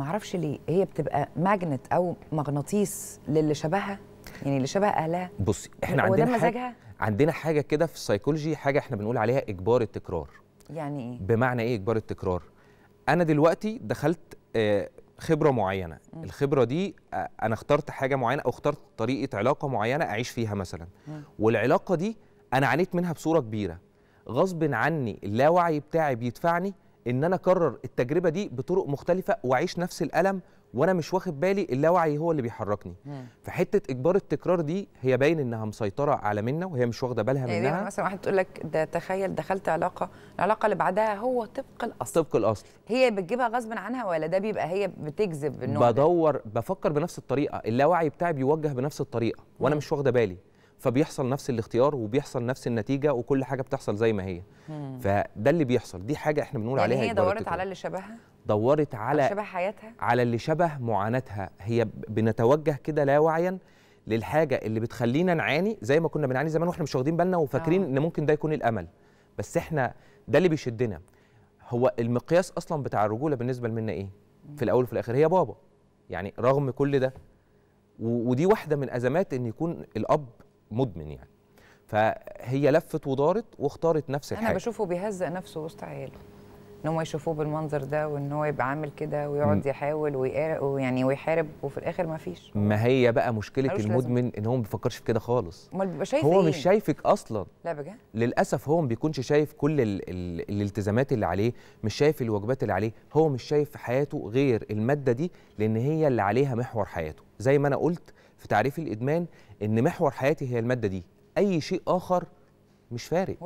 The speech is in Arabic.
معرفش ليه هي بتبقى ماجنت او مغناطيس للي شبهها يعني اللي شبه اهلها بصي احنا عندنا حاجة عندنا حاجه كده في السيكولوجي حاجه احنا بنقول عليها اجبار التكرار يعني ايه بمعنى ايه اجبار التكرار انا دلوقتي دخلت آه، خبره معينه م. الخبره دي آه، انا اخترت حاجه معينه او اخترت طريقه علاقه معينه اعيش فيها مثلا م. والعلاقه دي انا عانيت منها بصوره كبيره غصب عني اللاوعي بتاعي بيدفعني ان انا اكرر التجربه دي بطرق مختلفه واعيش نفس الالم وانا مش واخد بالي اللاوعي هو اللي بيحركني فحته اجبار التكرار دي هي باين انها مسيطره على منا وهي مش واخده بالها يعني منها يعني مثلا واحد تقول لك ده تخيل دخلت علاقه العلاقه اللي بعدها هو طبق الاصل طبق الاصل هي بتجيبها غصب عنها ولا ده بيبقى هي بتجذب النوع بدور ده؟ بفكر بنفس الطريقه اللاوعي بتاعي بيوجه بنفس الطريقه وانا مم. مش واخده بالي فبيحصل نفس الاختيار وبيحصل نفس النتيجه وكل حاجه بتحصل زي ما هي مم. فده اللي بيحصل دي حاجه احنا بنقول يعني عليها هي دورت على اللي شبهها دورت على, شبه حياتها على اللي شبه معاناتها هي بنتوجه كده لا وعيا للحاجه اللي بتخلينا نعاني زي ما كنا بنعاني زمان واحنا مش واخدين بالنا وفاكرين آه. ان ممكن ده يكون الامل بس احنا ده اللي بيشدنا هو المقياس اصلا بتاع الرجوله بالنسبه لنا ايه في الاول وفي الاخر هي بابا يعني رغم كل ده ودي واحده من ازمات ان يكون الاب مدمن يعني فهي لفت ودارت واختارت نفس الحاجه انا بشوفه بيهزق نفسه وسط عياله ان هم يشوفوه بالمنظر ده وان هو يبقى عامل كده ويقعد يحاول ويعني ويحارب وفي الاخر ما فيش ما هي بقى مشكله المدمن لازم. ان هو ما بيفكرش في كده خالص امال بيبقى شايف هو إيه؟ مش شايفك اصلا لا بجد للاسف هو ما بيكونش شايف كل الـ الـ الالتزامات اللي عليه مش شايف الواجبات اللي عليه هو مش شايف حياته غير الماده دي لان هي اللي عليها محور حياته زي ما انا قلت في تعريف الادمان ان محور حياتي هي الماده دي اي شيء اخر مش فارق